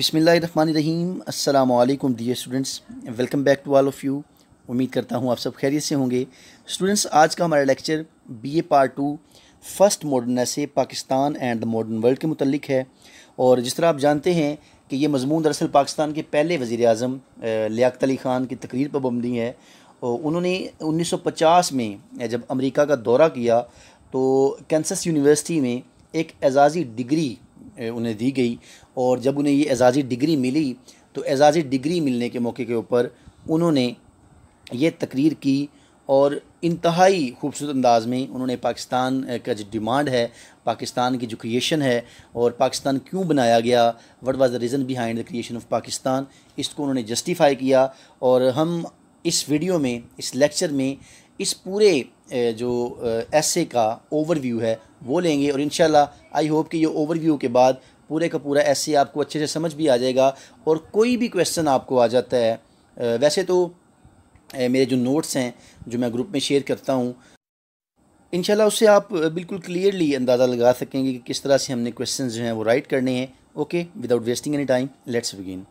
बिसमीम अल्लाम dear students welcome back to all of you उम्मीद करता हूँ आप सब खैरियत से होंगे स्टूडेंट्स आज का हमारा lecture B A part two first modern ऐसे Pakistan and the modern world के मुतलिक है और जिस तरह आप जानते हैं कि ये मजमून दरअसल पाकिस्तान के पहले वज़ी अजम लियात अली ख़ान की तकरीर पर बमदी है और उन्होंने उन्नीस सौ पचास में जब अमरीका का दौरा किया तो कैंसस यूनिवर्सिटी में एक एजाज़ी डिग्री उन्हें दी गई और जब उन्हें ये एजाज़ी डिग्री मिली तो एजाज़ी डिग्री मिलने के मौके के ऊपर उन्होंने ये तकरीर की और इंतहाई खूबसूरत अंदाज़ में उन्होंने पाकिस्तान का जो डिमांड है पाकिस्तान की जो क्रिएशन है और पाकिस्तान क्यों बनाया गया what was the reason behind the creation of Pakistan इसको उन्होंने जस्टिफाई किया और हम इस वीडियो में इस लेक्चर में इस पूरे जो ऐसे का ओवरव्यू है वो लेंगे और इन आई होप कि ये ओवरव्यू के बाद पूरे का पूरा ऐसे आपको अच्छे से समझ भी आ जाएगा और कोई भी क्वेश्चन आपको आ जाता है वैसे तो मेरे जो नोट्स हैं जो मैं ग्रुप में शेयर करता हूँ इन उससे आप बिल्कुल क्लियरली अंदाज़ा लगा सकेंगे कि किस तरह से हमने क्वेश्चन जो हैं वो राइट करने हैं okay without wasting any time let's begin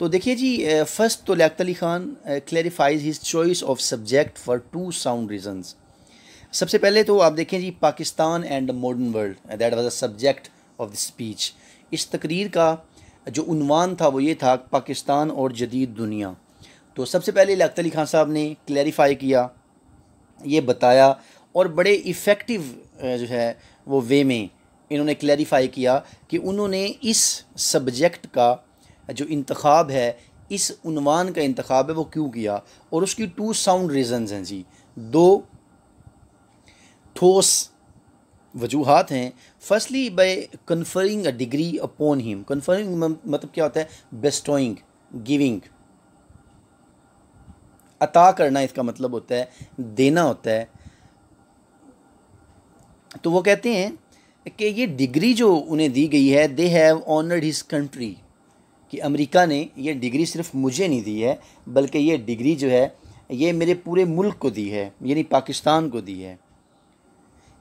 तो देखिए जी फर्स्ट तो Liaquat Ali Khan clarifies his choice of subject for two sound reasons सबसे पहले तो आप देखें जी Pakistan and modern world that was a subject of the speech इस तकरीर का जो उनवान था वो ये था पाकिस्तान और जदीद दुनिया तो सबसे पहले लियात अली ख़ान साहब ने क्लैरिफाई किया ये बताया और बड़े इफ़ेक्टिव जो है वो वे में इन्होंने क्लैरिफाई किया कि उन्होंने इस सब्जेक्ट का जो इंतखब है इस उनवान का इंतखब है वो क्यों किया और उसकी टू साउंड रीज़न्स हैं जी दो ठोस वजूहत हैं firstly by conferring a degree upon him conferring मतलब क्या होता है बेस्टोइंग गिविंग अता करना इसका मतलब होता है देना होता है तो वो कहते हैं कि ये डिग्री जो उन्हें दी गई है they have honoured his country कि अमेरिका ने ये डिग्री सिर्फ मुझे नहीं दी है बल्कि ये डिग्री जो है ये मेरे पूरे मुल्क को दी है यानी पाकिस्तान को दी है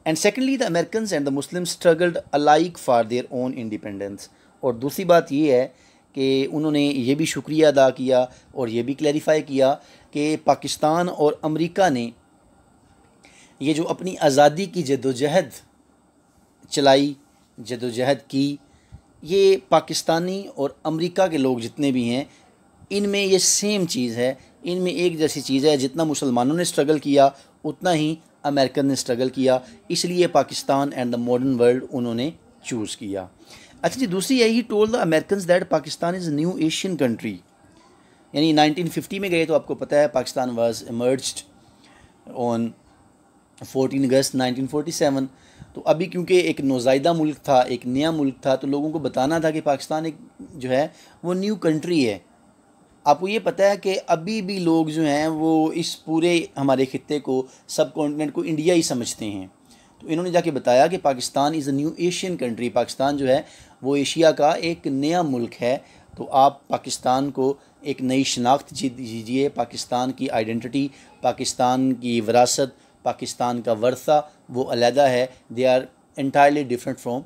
and secondly the American and the Muslim struggled alike for their own independence और दूसरी बात ये है कि उन्होंने ये भी शुक्रिया अदा किया और ये भी क्लैरिफाई किया कि पाकिस्तान और अमरीका ने ये जो अपनी आज़ादी की जदोजहद चलाई जदोजहद की ये पाकिस्तानी और अमेरिका के लोग जितने भी हैं इनमें ये सेम चीज़ है इनमें एक जैसी चीज़ है जितना मुसलमानों ने स्ट्रगल किया उतना ही अमेरिकन ने स्ट्रगल किया इसलिए Pakistan and the modern world उन्होंने चूज़ किया अच्छा जी दूसरी यही told the American that Pakistan is new Asian country यानी 1950 में गए तो आपको पता है Pakistan was emerged on 14 August 1947 तो अभी क्योंकि एक नौजायदा मुल्क था एक नया मुल्क था तो लोगों को बताना था कि पाकिस्तान एक जो है वो न्यू कंट्री है आपको ये पता है कि अभी भी लोग जो हैं वो इस पूरे हमारे खत्े को सब कॉन्टिनेंट को इंडिया ही समझते हैं तो इन्होंने जाके बताया कि Pakistan is a new Asian country Pakistan जो है वो एशिया का एक नया मुल्क है तो आप पाकिस्तान को एक नई शनाख्त दीजिए पाकिस्तान की आइडेंटिटी पाकिस्तान की विरासत पाकिस्तान का वर्षा वो अलहदा है they are entirely different from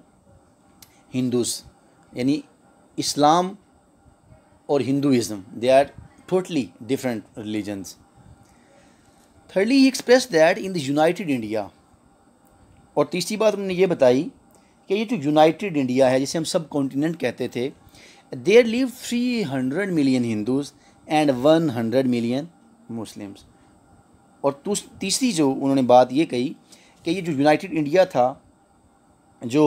Hindus यानी इस्लाम और Hinduism they are totally different religions thirdly express that in the the India और तीसरी बात उन्होंने ये बताई कि ये जो यूनाइटेड इंडिया है जिसे हम सब कॉन्टीनेंट कहते थे there live three hundred million Hindus and one hundred million Muslims और तीसरी जो उन्होंने बात ये कही कि ये जो यूनाइटेड इंडिया था जो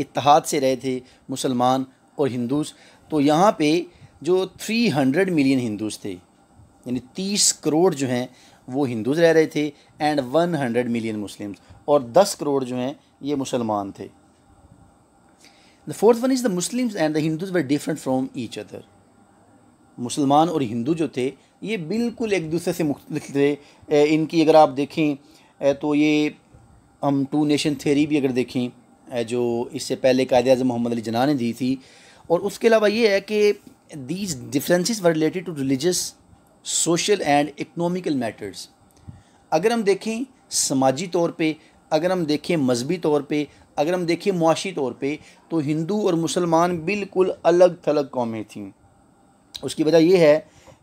इतिहाद से रहे थे मुसलमान और हिंदूज तो यहाँ पे जो 300 मिलियन हिंदूज थे यानी 30 करोड़ जो हैं वो हिंदूज रह रहे थे एंड 100 मिलियन मुस्लिम्स और 10 करोड़ जो हैं ये मुसलमान थे the fourth one is the Muslims and the Hindus were different from each other मुसलमान और हिंदू जो थे ये बिल्कुल एक दूसरे से मुख्तलिफ थे इनकी अगर आप देखें तो ये हम टू नेशन थेरी भी अगर देखें जो इससे पहले कायद अजम मोहम्मद अली जना ने दी थी और उसके अलावा ये है कि these differences were related to religious social and economical matters अगर हम देखें समाजी तौर पे अगर हम देखें मजहबी तौर पे अगर हम देखें मुआशी तौर पे तो हिंदू और मुसलमान बिल्कुल अलग थलग कौमें थीं उसकी वजह यह है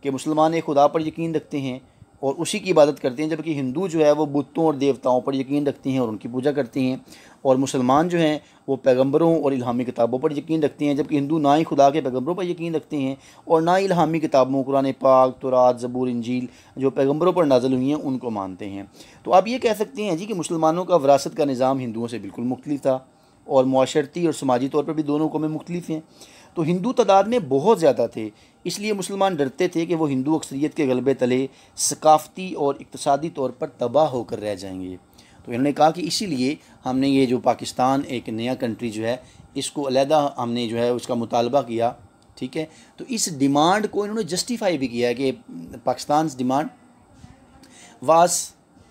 कि मुसलमान एक खुदा पर यकीन रखते हैं और उसी की इबादत करते हैं जबकि हिंदू जो है वो बुतों और देवताओं पर यकीन रखते हैं और उनकी पूजा करते हैं और मुसलमान जो हैं वो पैगंबरों और इलामी किताबों पर यकीन रखते हैं जबकि हिंदू ना ही खुदा के पैगंबरों पर यकीन रखते हैं और ना ही इलामी किताबों कुरान पाक तुरात जबूर इंजील जो पैगंबरों पर नाजल हुई हैं उनको मानते हैं तो आप ये कह सकते हैं जी कि मुसलमानों का विरासत का निज़ाम हिंदुओं से बिल्कुल मुख्तलिफ था और माशरती और समाजी तौर पर भी दोनों कौमें मुख्तलिफ हैं तो हिंदू तादाद में बहुत ज़्यादा थे इसलिए मुसलमान डरते थे कि वो हिंदू अक्सरीत के गलबे तले सकाफ़ती और इकतसादी तौर पर तबाह होकर रह जाएंगे तो इन्होंने कहा कि इसीलिए हमने ये जो पाकिस्तान एक नया कंट्री जो है इसको अलहदा हमने जो है उसका मुतालबा किया ठीक है तो इस डिमांड को इन्होंने जस्टिफाई भी किया है कि Pakistan demand was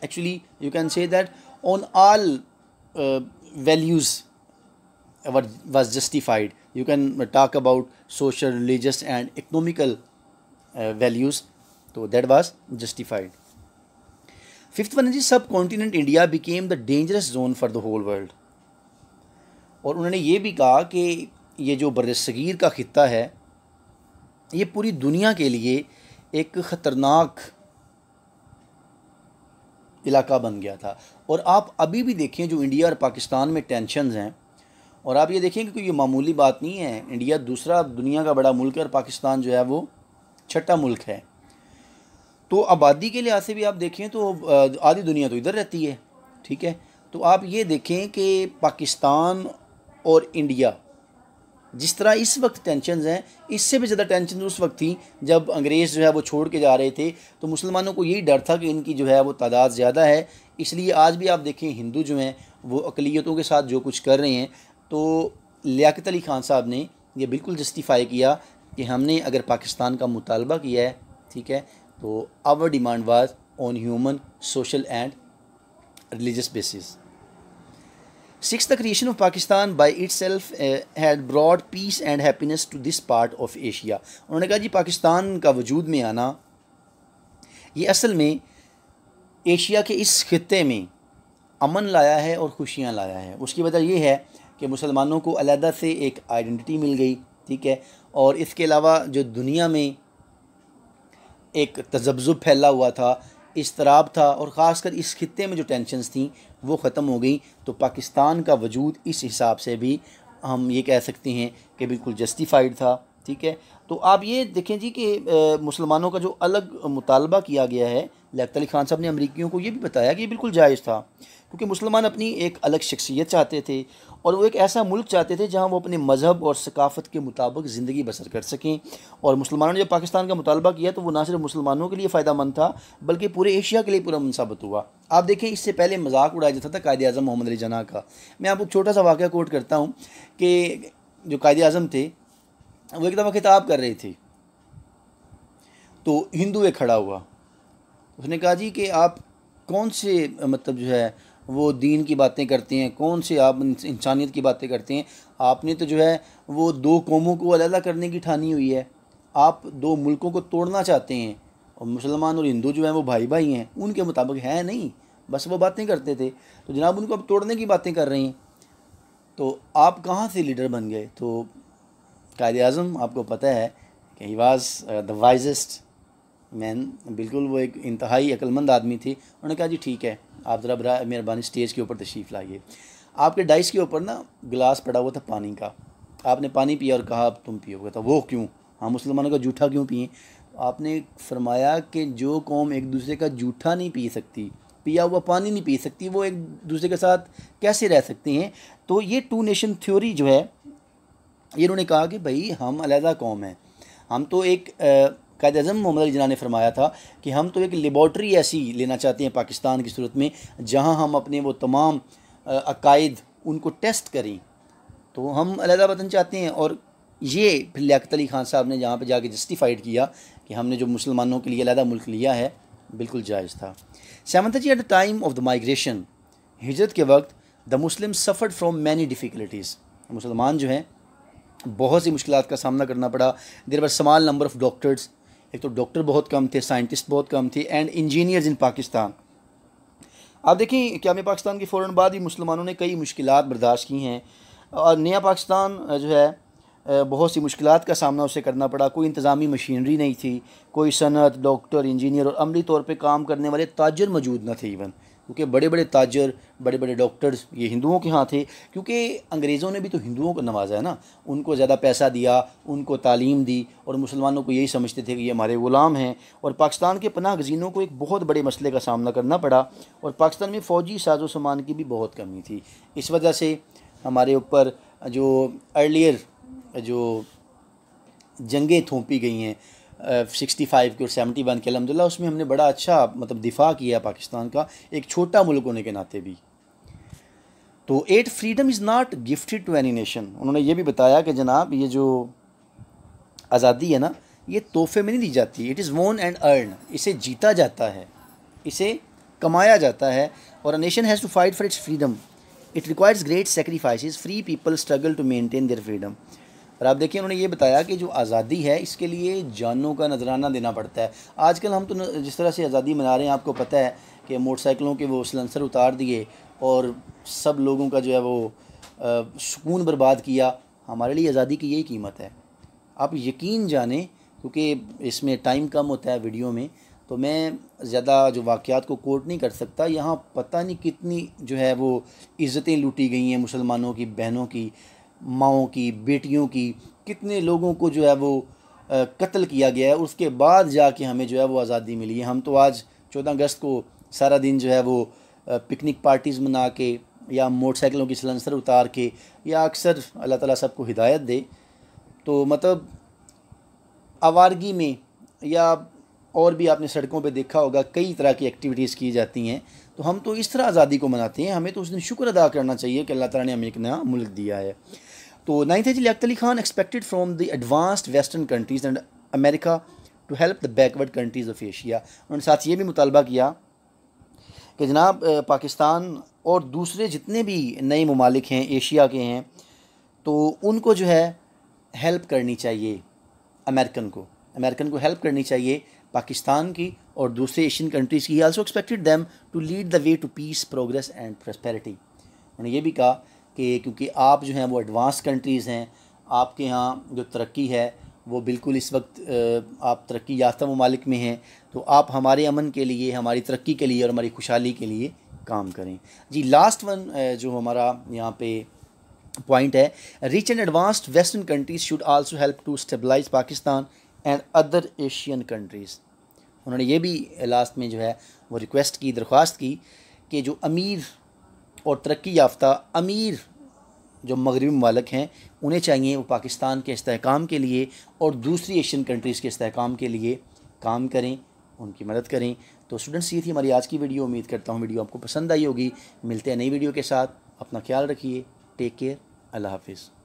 actually you can say that on all values was justified you can talk about social religious and economical uh, values so that was justified fifth one is subcontinent india became the dangerous zone for the whole world और उन्होंने ये भी कहा कि ये जो बरसगीर का ख़त्ता है ये पूरी दुनिया के लिए एक ख़तरनाक इलाका बन गया था और आप अभी भी देखें जो इंडिया और पाकिस्तान में टेंशनस हैं और आप ये देखें कि ये मामूली बात नहीं है इंडिया दूसरा दुनिया का बड़ा मुल्क है और पाकिस्तान जो है वो छठा मुल्क है तो आबादी के लिहाज से भी आप देखें तो आधी दुनिया तो इधर रहती है ठीक है तो आप ये देखें कि पाकिस्तान और इंडिया जिस तरह इस वक्त टेंशन हैं इससे भी ज़्यादा टेंशन उस वक्त थी जब अंग्रेज़ जो है वो छोड़ के जा रहे थे तो मुसलमानों को यही डर था कि इनकी जो है वो तादाद ज़्यादा है इसलिए आज भी आप देखें हिंदू जो हैं वो अकलीतों के साथ जो कुछ कर रहे हैं तो लियात अली ख़ान साहब ने यह बिल्कुल जस्टिफाई किया कि हमने अगर पाकिस्तान का मुतालबा किया है ठीक है तो our demand was on human social and religious basis six the creation of Pakistan by itself had brought peace and and to this part of Asia उन्होंने कहा जी पाकिस्तान का वजूद में आना ये असल में एशिया के इस खत्े में अमन लाया है और खुशियाँ लाया है उसकी वजह यह है कि मुसलमानों को अलहदा से एक आइडेंटिटी मिल गई ठीक है और इसके अलावा जो दुनिया में एक तजब्ज़ुब फैला हुआ था इसतराब था और ख़ासकर इस खत्े में जो टेंशनस थी वो ख़त्म हो गई तो पाकिस्तान का वजूद इस हिसाब से भी हम ये कह सकते हैं कि बिल्कुल जस्टिफाइड था ठीक है तो आप ये देखें जी कि मुसलमानों का जो अलग मुतालबा किया गया है लियात अली खान साहब ने अमरीकियों को ये भी बताया कि ये बिल्कुल जायज़ था क्योंकि मुसलमान अपनी एक अलग शख्सियत चाहते थे और वो एक ऐसा मुल्क चाहते थे जहाँ वो अपने मज़हब और सकाफ़त के मुताबिक ज़िंदगी बसर कर सकें और मुसलमानों ने जब पाकिस्तान का मुतालबा किया तो वो ना सिर्फ मुसलमानों के लिए फ़ायदा मंद था बल्कि पूरे एशिया के लिए पूरा साबित हुआ आप देखें इससे पहले मजाक उड़ाया जाता था कायद अजम मोहम्मद अली जना का मैं आपको छोटा सा वाक़ कोट करता हूँ कि जो कायद अजम थे वो एक खिताब कर रही थी तो हिंदू एक खड़ा हुआ उसने कहा जी कि आप कौन से मतलब जो है वो दीन की बातें करते हैं कौन से आप इंसानियत की बातें करते हैं आपने तो जो है वो दो कौमों को अलग करने की ठानी हुई है आप दो मुल्कों को तोड़ना चाहते हैं और मुसलमान और हिंदू जो हैं वो भाई भाई हैं उनके मुताबिक है नहीं बस वो बातें करते थे तो जनाब उनको अब तोड़ने की बातें कर रही हैं तो आप कहाँ से लीडर बन गए तो कायद अजम आपको पता है कि he was the wisest man बिल्कुल वो एक इंतहाई अक्लमंद आदमी थी उन्होंने कहा जी ठीक है आप ज़रा बरा मेहरबानी स्टेज के ऊपर तशरीफ़ लाइए आपके डाइस के ऊपर ना गिलास पड़ा हुआ था पानी का आपने पानी पिया और कहा अब तुम पियोगे तो वो क्यों हाँ मुसलमानों का जूठा क्यों पिए आपने फरमाया कि जो कौम एक दूसरे का जूठा नहीं पी सकती पिया हुआ पानी नहीं पी सकती वो एक दूसरे के साथ कैसे रह सकती हैं तो ये टू नेशन थ्योरी जो है ये उन्होंने कहा कि भाई हम अलहदा कौम हैं हम तो एक कैद अजम मोहम्मद अली जना ने फरमाया था कि हम तो एक लेबॉर्ट्री ऐसी लेना चाहते हैं पाकिस्तान की सूरत में जहाँ हम अपने वो तमाम अकायद उनको टेस्ट करें तो हम अलहदा वतन चाहते हैं और ये फिर लियात अली खान साहब ने जहाँ पर जाके जस्टिफाइड किया कि हमने जो मुसलमानों के लिए अलहदा मुल्क लिया है बिल्कुल जायज़ था सेवन जी at the time of the migration हिजरत के वक्त the Muslim suffered from many difficulties मुसलमान जो हैं बहुत सी मुश्किल का सामना करना पड़ा देर बार समाल नंबर ऑफ़ डॉक्टर्स एक तो डॉक्टर बहुत कम थे साइंटिस्ट बहुत कम थे एंड इंजीनियर्स इन पाकिस्तान आप देखें क्या मैं पाकिस्तान के फ़ौर बाद ही मुसलमानों ने कई मुश्किल बर्दाश्त की हैं और नया पाकिस्तान जो है बहुत सी मुश्किल का सामना उसे करना पड़ा कोई इंतज़ामी मशीनरी नहीं थी कोई सनत डॉक्टर इंजीनियर और अमली तौर पर काम करने वाले ताजर मौजूद न थे इवन क्योंकि बड़े बड़े ताजर बड़े बड़े डॉक्टर्स ये हिंदुओं के यहाँ थे क्योंकि अंग्रेज़ों ने भी तो हिंदुओं को नवाजा है ना उनको ज़्यादा पैसा दिया उनको तालीम दी और मुसलमानों को यही समझते थे कि ये हमारे ग़ुलाम हैं और पाकिस्तान के पनाह गजीनों को एक बहुत बड़े मसले का सामना करना पड़ा और पाकिस्तान में फ़ौजी साजो सामान की भी बहुत कमी थी इस वजह से हमारे ऊपर जो अर्लियर जो जंगें थोपी गई हैं सिक्सटी फाइव के और सेवेंटी वन के अलहमदिल्ला उसमें हमने बड़ा अच्छा मतलब दिफा किया पाकिस्तान का एक छोटा मुल्क होने के नाते भी तो at freedom is not gifted to any nation उन्होंने ये भी बताया कि जनाब ये जो आज़ादी है ना ये तोहफे में नहीं दी जाती it is won and earn इसे जीता जाता है इसे कमाया जाता है और a nation has to fight for its freedom it requires great sacrifice free people struggle to maintain their freedom और आप देखिए उन्होंने ये बताया कि जो आज़ादी है इसके लिए जानों का नजराना देना पड़ता है आजकल हम तो जिस तरह से आज़ादी मना रहे हैं आपको पता है कि मोटरसाइकिलों के वो सिलेंसर उतार दिए और सब लोगों का जो है वो सुकून बर्बाद किया हमारे लिए आज़ादी की यही कीमत है आप यकीन जाने क्योंकि इसमें टाइम कम होता है वीडियो में तो मैं ज़्यादा जो वाक़ात को कोट नहीं कर सकता यहाँ पता नहीं कितनी जो है वो इज़्ज़तें लूटी गई हैं मुसलमानों की बहनों की माओ की बेटियों की कितने लोगों को जो है वो कत्ल किया गया है उसके बाद जाके हमें जो है वो आज़ादी मिली है हम तो आज चौदह अगस्त को सारा दिन जो है वो पिकनिक पार्टीज़ मना के या मोटरसाइकिलों की सिलेंसर उतार के या अक्सर अल्लाह ताला सबको हिदायत दे तो मतलब आवारगी में या और भी आपने सड़कों पे देखा होगा कई तरह की एक्टिविटीज़ की जाती हैं तो हम तो इस तरह आज़ादी को मनाते हैं हमें तो उस दिन शुक्र अदा करना चाहिए कि अल्लाह ताला ने हमें एक नया मुल्क दिया है तो नाइन्थ है जी Liaquat Ali Khan expected from the advanced western countries and America to help the backward countries of Asia उन्होंने साथ ये भी मुतालबा किया कि जनाब पाकिस्तान और दूसरे जितने भी नए ममालिक हैं एशिया के हैं तो उनको जो है हेल्प करनी चाहिए अमेरिकन को अमेरिकन को हेल्प करनी चाहिए पाकिस्तान की और दूसरे एशियन कंट्रीज़ की also expected them to lead the way to peace progress and prosperity उन्होंने ये भी कहा कि क्योंकि आप जो हैं वो एडवांस कंट्रीज़ हैं आपके यहाँ जो तरक्की है वो बिल्कुल इस वक्त आप तरक्की याफ्ता ममालिक में हैं तो आप हमारे अमन के लिए हमारी तरक्की के लिए और हमारी खुशहाली के लिए काम करें जी लास्ट वन जो हमारा यहाँ पे पॉइंट है rich and advanced western countries should also help to stabilise Pakistan and other Asian countries उन्होंने ये भी लास्ट में जो है वो रिक्वेस्ट की दरख्वास्त की कि जो अमीर और तरक्की याफ्ता अमीर जो मगरबी ममालक हैं उन्हें चाहिए वो पाकिस्तान के इसकाम के लिए और दूसरी एशियन कंट्रीज़ के इसकाम के लिए काम करें उनकी मदद करें तो स्टूडेंट्स ये थी हमारी आज की वीडियो उम्मीद करता हूँ वीडियो आपको पसंद आई होगी मिलते हैं नई वीडियो के साथ अपना ख्याल रखिए टेक केयर अल्लाह हाफिज़